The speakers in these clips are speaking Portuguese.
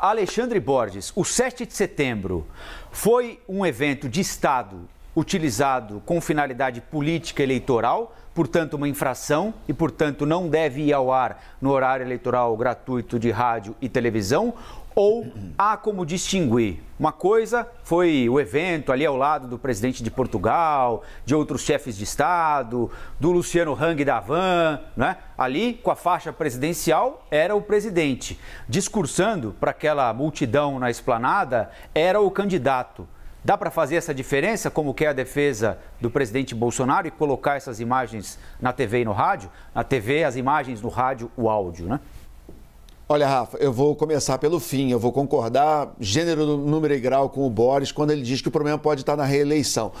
Alexandre Borges, o 7 de setembro foi um evento de Estado utilizado com finalidade política eleitoral, portanto, uma infração e, portanto, não deve ir ao ar no horário eleitoral gratuito de rádio e televisão? Ou há como distinguir? Uma coisa foi o evento ali ao lado do presidente de Portugal, de outros chefes de Estado, do Luciano Hang da Van, né? Ali, com a faixa presidencial, era o presidente. Discursando para aquela multidão na esplanada, era o candidato. Dá para fazer essa diferença, como que é a defesa do presidente Bolsonaro, e colocar essas imagens na TV e no rádio? Na TV, as imagens, no rádio, o áudio, né? Olha, Rafa, eu vou começar pelo fim. Eu vou concordar, gênero, número e grau, com o Boris quando ele diz que o problema pode estar na reeleição.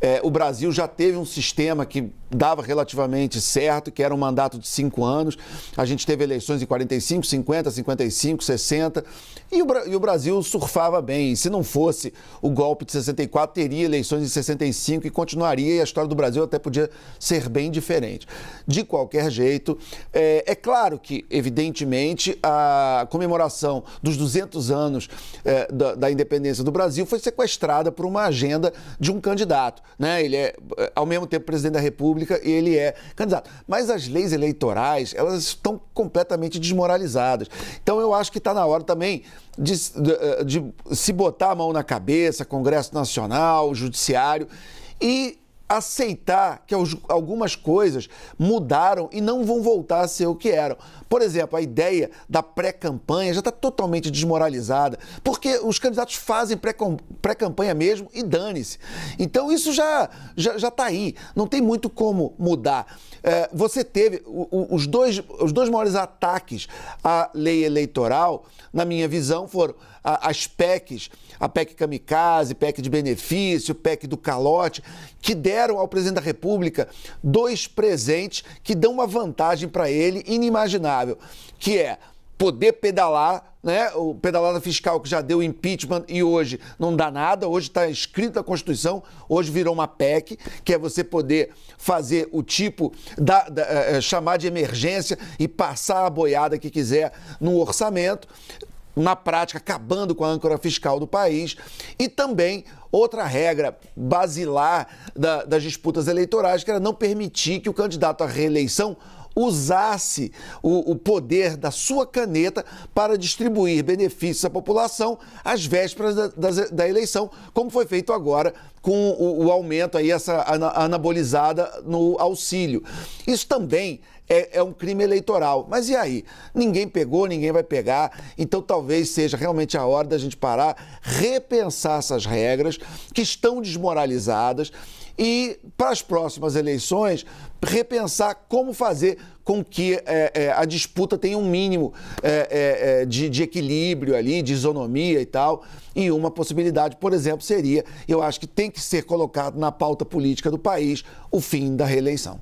É, o Brasil já teve um sistema que dava relativamente certo, que era um mandato de cinco anos. A gente teve eleições em 45, 50, 55, 60. E o, e o Brasil surfava bem. E se não fosse o golpe de 64, teria eleições em 65 e continuaria. E a história do Brasil até podia ser bem diferente. De qualquer jeito, é, é claro que, evidentemente, a comemoração dos 200 anos é, da, da, independência do Brasil foi sequestrada por uma agenda de um candidato. Né? Ele é, é, ao mesmo tempo, presidente da República e ele é candidato. Mas as leis eleitorais, elas estão completamente desmoralizadas. Então, eu acho que está na hora também de, de, eh, de se botar a mão na cabeça, Congresso Nacional, Judiciário, e aceitar que algumas coisas mudaram e não vão voltar a ser o que eram. Por exemplo, a ideia da pré-campanha já está totalmente desmoralizada, porque os candidatos fazem pré-campanha mesmo e dane-se. Então isso já já está aí, não tem muito como mudar. É, você teve os dois, os dois maiores ataques à lei eleitoral, na minha visão, foram a, as PECs, a PEC Kamikaze, PEC de benefício, PEC do calote, que deram ao presidente da República dois presentes que dão uma vantagem para ele inimaginável, que é poder pedalar, né? O pedalada fiscal que já deu impeachment e hoje não dá nada, hoje está escrito na Constituição, hoje virou uma PEC, que é você poder fazer o tipo da, da é, chamar de emergência e passar a boiada que quiser no orçamento na prática, acabando com a âncora fiscal do país. E também outra regra basilar da, das disputas eleitorais, que era não permitir que o candidato à reeleição usasse o, o poder da sua caneta para distribuir benefícios à população às vésperas da, da, da eleição, como foi feito agora com o, o aumento aí, essa anabolizada no auxílio. Isso também é, é, um crime eleitoral. Mas e aí? Ninguém pegou, ninguém vai pegar. Então talvez seja realmente a hora da gente parar, repensar essas regras que estão desmoralizadas e, para as próximas eleições, repensar como fazer com que é, é, a disputa tenha um mínimo é, é, é, de, de, equilíbrio ali, de isonomia e tal. E uma possibilidade, por exemplo, seria, eu acho que tem que ser colocado na pauta política do país o fim da reeleição.